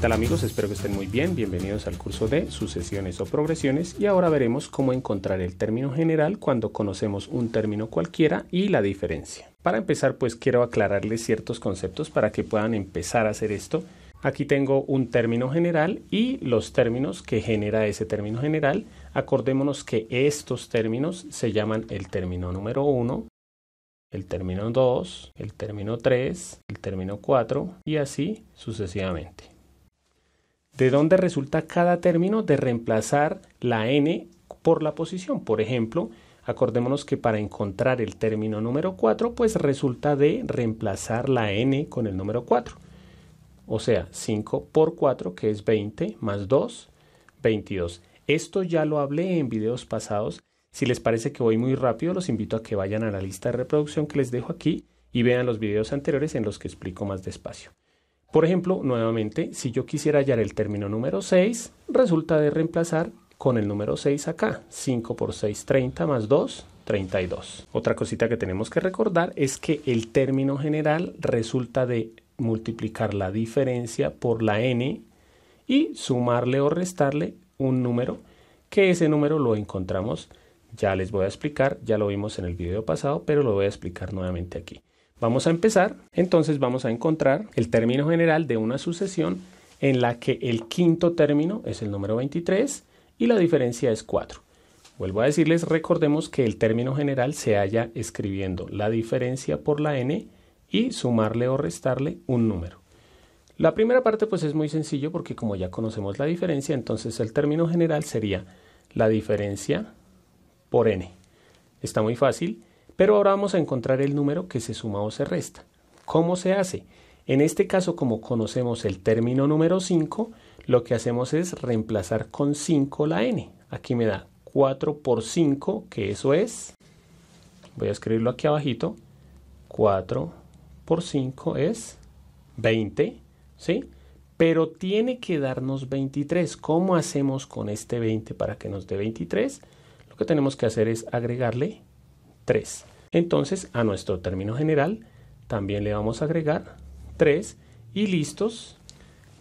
tal amigos? Espero que estén muy bien. Bienvenidos al curso de sucesiones o progresiones y ahora veremos cómo encontrar el término general cuando conocemos un término cualquiera y la diferencia. Para empezar pues quiero aclararles ciertos conceptos para que puedan empezar a hacer esto. Aquí tengo un término general y los términos que genera ese término general. Acordémonos que estos términos se llaman el término número 1, el término 2, el término 3, el término 4 y así sucesivamente de dónde resulta cada término de reemplazar la n por la posición. Por ejemplo, acordémonos que para encontrar el término número 4, pues resulta de reemplazar la n con el número 4. O sea, 5 por 4, que es 20, más 2, 22. Esto ya lo hablé en videos pasados. Si les parece que voy muy rápido, los invito a que vayan a la lista de reproducción que les dejo aquí y vean los videos anteriores en los que explico más despacio. Por ejemplo, nuevamente, si yo quisiera hallar el término número 6, resulta de reemplazar con el número 6 acá. 5 por 6, 30 más 2, 32. Otra cosita que tenemos que recordar es que el término general resulta de multiplicar la diferencia por la n y sumarle o restarle un número, que ese número lo encontramos, ya les voy a explicar, ya lo vimos en el video pasado, pero lo voy a explicar nuevamente aquí. Vamos a empezar, entonces vamos a encontrar el término general de una sucesión en la que el quinto término es el número 23 y la diferencia es 4. Vuelvo a decirles, recordemos que el término general se halla escribiendo la diferencia por la n y sumarle o restarle un número. La primera parte pues es muy sencillo porque como ya conocemos la diferencia, entonces el término general sería la diferencia por n. Está muy fácil pero ahora vamos a encontrar el número que se suma o se resta. ¿Cómo se hace? En este caso, como conocemos el término número 5, lo que hacemos es reemplazar con 5 la n. Aquí me da 4 por 5, que eso es, voy a escribirlo aquí abajito, 4 por 5 es 20, ¿sí? Pero tiene que darnos 23. ¿Cómo hacemos con este 20 para que nos dé 23? Lo que tenemos que hacer es agregarle 3. Entonces a nuestro término general también le vamos a agregar 3 y listos,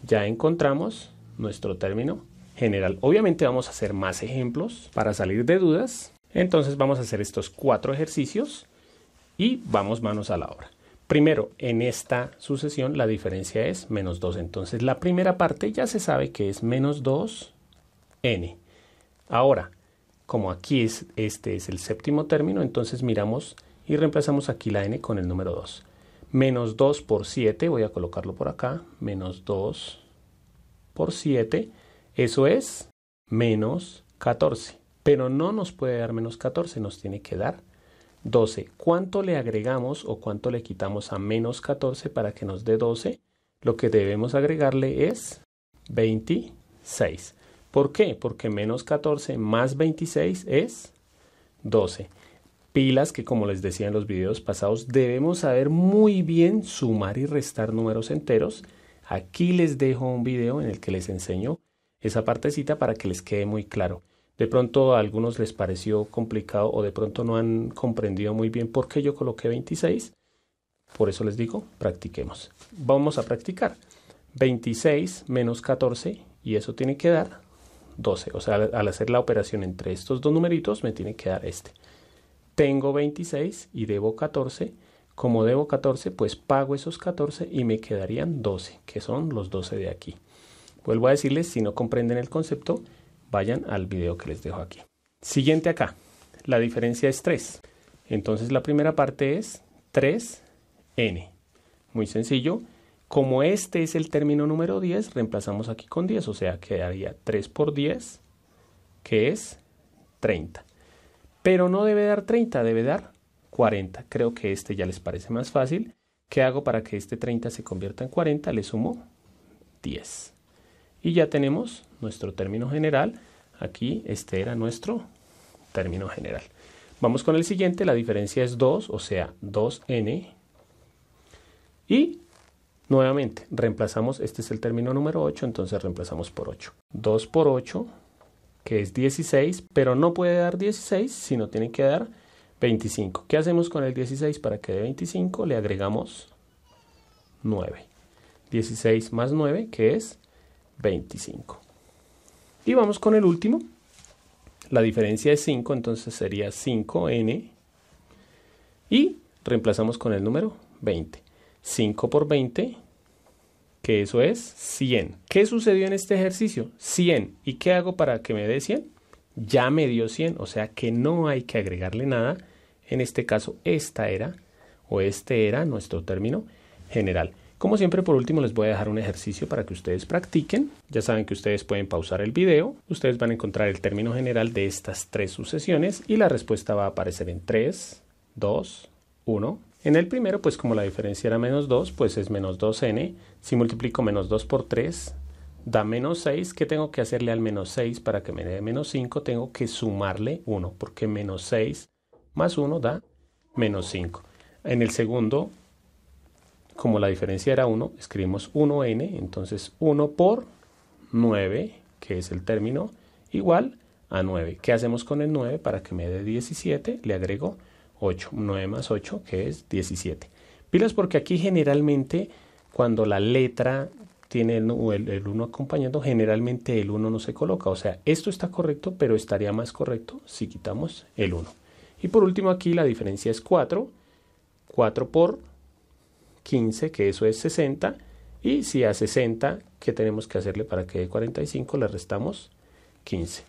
ya encontramos nuestro término general. Obviamente vamos a hacer más ejemplos para salir de dudas. Entonces vamos a hacer estos cuatro ejercicios y vamos manos a la obra. Primero, en esta sucesión la diferencia es menos 2. Entonces la primera parte ya se sabe que es menos 2n. Ahora, como aquí es, este es el séptimo término, entonces miramos y reemplazamos aquí la n con el número 2. Menos 2 por 7, voy a colocarlo por acá, menos 2 por 7, eso es menos 14. Pero no nos puede dar menos 14, nos tiene que dar 12. ¿Cuánto le agregamos o cuánto le quitamos a menos 14 para que nos dé 12? Lo que debemos agregarle es 26. ¿Por qué? Porque menos 14 más 26 es 12. Pilas que, como les decía en los videos pasados, debemos saber muy bien sumar y restar números enteros. Aquí les dejo un video en el que les enseño esa partecita para que les quede muy claro. De pronto a algunos les pareció complicado o de pronto no han comprendido muy bien por qué yo coloqué 26. Por eso les digo, practiquemos. Vamos a practicar. 26 menos 14 y eso tiene que dar 12. O sea, al, hacer la operación entre estos dos numeritos me tiene que dar este. Tengo 26 y debo 14. Como debo 14, pues pago esos 14 y me quedarían 12, que son los 12 de aquí. Vuelvo a decirles, si no comprenden el concepto, vayan al video que les dejo aquí. Siguiente acá, la diferencia es 3. Entonces la primera parte es 3n. Muy sencillo, como este es el término número 10, reemplazamos aquí con 10, o sea, quedaría 3 por 10, que es 30. Pero no debe dar 30, debe dar 40. Creo que este ya les parece más fácil. ¿Qué hago para que este 30 se convierta en 40? Le sumo 10. Y ya tenemos nuestro término general. Aquí este era nuestro término general. Vamos con el siguiente. La diferencia es 2, o sea, 2n. Y Nuevamente, reemplazamos, este es el término número 8, entonces reemplazamos por 8. 2 por 8, que es 16, pero no puede dar 16, sino tiene que dar 25. ¿Qué hacemos con el 16 para que dé 25? Le agregamos 9. 16 más 9, que es 25. Y vamos con el último. La diferencia es 5, entonces sería 5n. Y reemplazamos con el número 20. 5 por 20, que eso es 100. ¿Qué sucedió en este ejercicio? 100. ¿Y qué hago para que me dé 100? Ya me dio 100, o sea que no hay que agregarle nada. En este caso, esta era o este era nuestro término general. Como siempre, por último, les voy a dejar un ejercicio para que ustedes practiquen. Ya saben que ustedes pueden pausar el video. Ustedes van a encontrar el término general de estas tres sucesiones y la respuesta va a aparecer en 3, 2, 1. En el primero, pues como la diferencia era menos 2, pues es menos 2n. Si multiplico menos 2 por 3, da menos 6. ¿Qué tengo que hacerle al menos 6 para que me dé menos 5? Tengo que sumarle 1, porque menos 6 más 1 da menos 5. En el segundo, como la diferencia era 1, escribimos 1n, entonces 1 por 9, que es el término, igual a 9. ¿Qué hacemos con el 9 para que me dé 17? Le agrego 8, 9 más 8, que es 17. Pilas porque aquí generalmente cuando la letra tiene el 1 acompañando, generalmente el 1 no se coloca. O sea, esto está correcto, pero estaría más correcto si quitamos el 1. Y por último aquí la diferencia es 4. 4 por 15, que eso es 60. Y si a 60, ¿qué tenemos que hacerle para que dé 45? Le restamos 15.